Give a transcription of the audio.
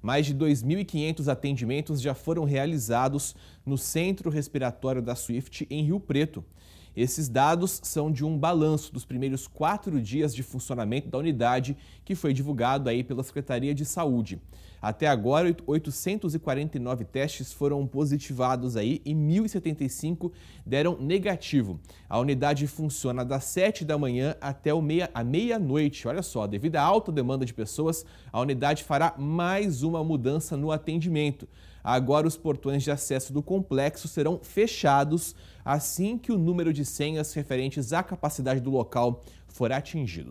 Mais de 2.500 atendimentos já foram realizados no Centro Respiratório da Swift, em Rio Preto. Esses dados são de um balanço dos primeiros quatro dias de funcionamento da unidade, que foi divulgado aí pela Secretaria de Saúde. Até agora, 849 testes foram positivados aí e 1.075 deram negativo. A unidade funciona das 7 da manhã até o meia, a meia-noite. Olha só, devido à alta demanda de pessoas, a unidade fará mais uma mudança no atendimento. Agora, os portões de acesso do complexo serão fechados assim que o número de de senhas referentes à capacidade do local for atingido.